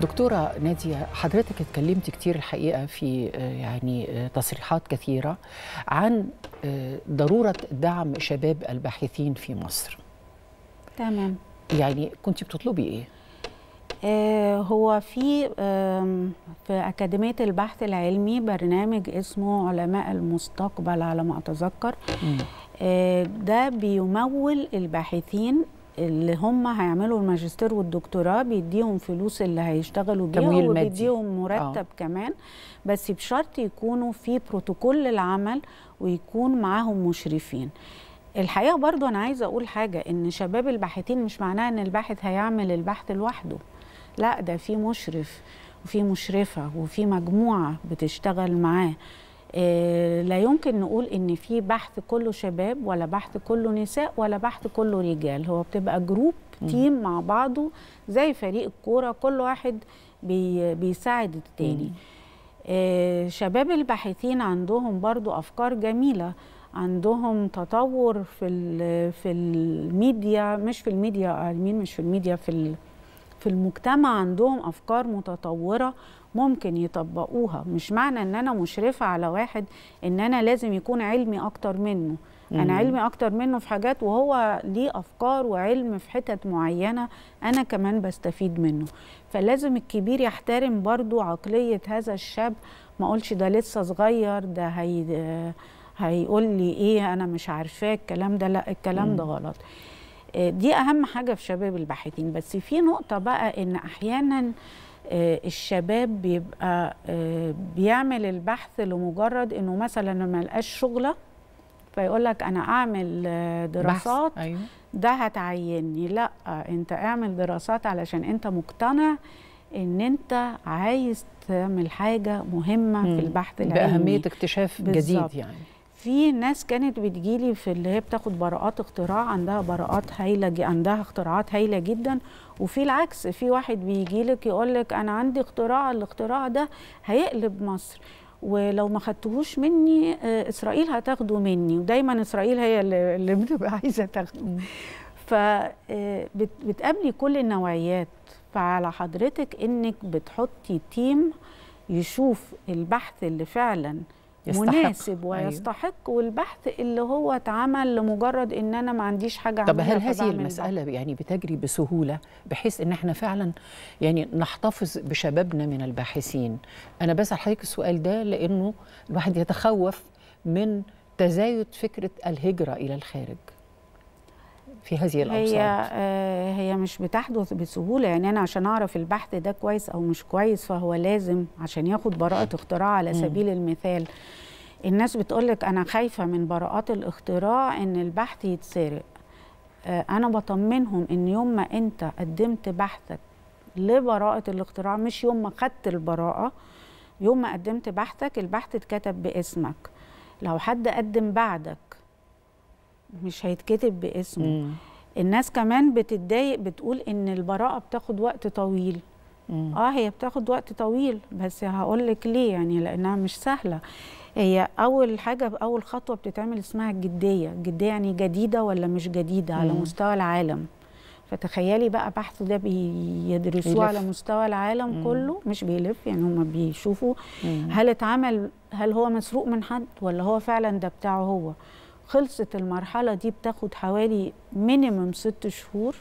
دكتورة نادية حضرتك اتكلمت كتير الحقيقة في آه، يعني آه، تصريحات كثيرة عن آه، ضرورة دعم شباب الباحثين في مصر تمام يعني كنت بتطلبي ايه؟ هو في في أكاديمية البحث العلمي برنامج اسمه علماء المستقبل على ما أتذكر ده بيمول الباحثين اللي هم هيعملوا الماجستير والدكتوراه بيديهم فلوس اللي هيشتغلوا بيها وبيديهم مرتب أوه. كمان بس بشرط يكونوا في بروتوكول العمل ويكون معاهم مشرفين الحقيقه برضو انا عايزه اقول حاجه ان شباب الباحثين مش معناه ان الباحث هيعمل البحث لوحده لا ده في مشرف وفي مشرفه وفي مجموعه بتشتغل معاه آه، لا يمكن نقول ان في بحث كله شباب ولا بحث كله نساء ولا بحث كله رجال هو بتبقى جروب تيم مع بعضه زي فريق الكوره كل واحد بي بيساعد التاني آه، شباب الباحثين عندهم برضو افكار جميله عندهم تطور في في الميديا مش في الميديا مين مش في الميديا في في المجتمع عندهم افكار متطوره ممكن يطبقوها مش معنى ان انا مشرفه على واحد ان انا لازم يكون علمي اكتر منه انا علمي اكتر منه في حاجات وهو ليه افكار وعلم في حتت معينه انا كمان بستفيد منه فلازم الكبير يحترم برضو عقليه هذا الشاب ما اقولش ده لسه صغير ده هي آه، هيقول لي ايه انا مش عارفاه الكلام ده لا الكلام ده غلط دي اهم حاجه في شباب الباحثين بس في نقطه بقى ان احيانا آه، الشباب بيبقى آه، بيعمل البحث لمجرد انه مثلا ما لقاش شغله فيقول لك انا اعمل آه، دراسات بحث. أيوه. ده هتعيني لا انت اعمل دراسات علشان انت مقتنع ان انت عايز تعمل حاجه مهمه في البحث العلمي باهميه اكتشاف جديد يعني في ناس كانت بتجيلي في اللي هي بتاخد براءات اختراع عندها براءات هايله عندها اختراعات هايله جدا وفي العكس في واحد بيجيلك لك انا عندي اختراع الاختراع ده هيقلب مصر ولو ما خدتهوش مني آه، اسرائيل هتاخده مني ودايما اسرائيل هي اللي بتبقى عايزه تاخده فبتقابلي آه، كل النوعيات فعلى حضرتك انك بتحطي تيم يشوف البحث اللي فعلا يستحق. مناسب أيوه. ويستحق أيوه. والبحث اللي هو اتعمل لمجرد ان انا ما عنديش حاجه طب هل هذه المساله بحث. يعني بتجري بسهوله بحيث ان احنا فعلا يعني نحتفظ بشبابنا من الباحثين انا بسال حضرتك السؤال ده لانه الواحد يتخوف من تزايد فكره الهجره الى الخارج في هذه الأوساط؟ هي آه، هي مش بتحدث بسهولة يعني أنا عشان أعرف البحث ده كويس أو مش كويس فهو لازم عشان ياخد براءة اختراع على سبيل المثال الناس بتقول لك أنا خايفة من براءات الاختراع إن البحث يتسرق آه، أنا بطمنهم إن يوم ما أنت قدمت بحثك لبراءة الاختراع مش يوم ما خدت البراءة يوم ما قدمت بحثك البحث اتكتب باسمك لو حد قدم بعدك مش هيتكتب باسمه مم. الناس كمان بتتضايق بتقول ان البراءه بتاخد وقت طويل مم. اه هي بتاخد وقت طويل بس هقول لك ليه يعني لانها مش سهله هي اول حاجه اول خطوه بتتعمل اسمها الجديه الجديه يعني جديده ولا مش جديده مم. على مستوى العالم فتخيلي بقى بحث ده بيدرسوه على مستوى العالم مم. كله مش بيلف يعني هم بيشوفوا مم. هل اتعمل هل هو مسروق من حد ولا هو فعلا ده بتاعه هو خلصت المرحله دي بتاخد حوالي مينيمم ست شهور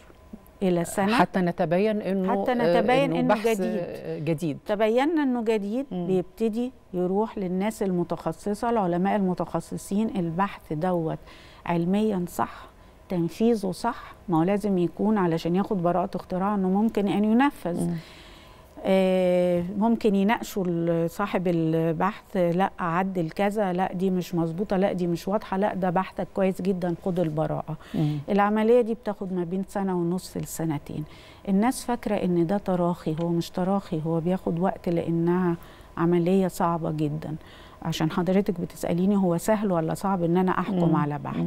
الى سنه حتى نتبين انه حتى آه، نتبين انه, إنه جديد جديد تبينا انه جديد مم. بيبتدي يروح للناس المتخصصه العلماء المتخصصين البحث دوت علميا صح تنفيذه صح ما هو لازم يكون علشان ياخد براءه اختراع انه ممكن ان ينفذ مم. آه، ممكن يناقشوا صاحب البحث لا عدل كذا لا دي مش مظبوطه لا دي مش واضحه لا ده بحثك كويس جدا خد البراءه مم. العمليه دي بتاخد ما بين سنه ونص لسنتين الناس فاكره ان ده تراخي هو مش تراخي هو بياخد وقت لانها عمليه صعبه جدا عشان حضرتك بتساليني هو سهل ولا صعب ان انا احكم مم. على بحث